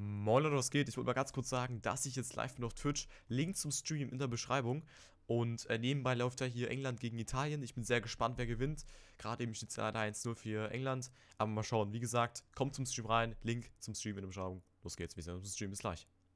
Moin Leute, was geht? Ich wollte mal ganz kurz sagen, dass ich jetzt live bin auf Twitch. Link zum Stream in der Beschreibung. Und äh, nebenbei läuft ja hier England gegen Italien. Ich bin sehr gespannt, wer gewinnt. Gerade eben steht es leider 1-0 für England. Aber mal schauen. Wie gesagt, kommt zum Stream rein. Link zum Stream in der Beschreibung. Los geht's. Wir sehen uns im Stream. Bis gleich.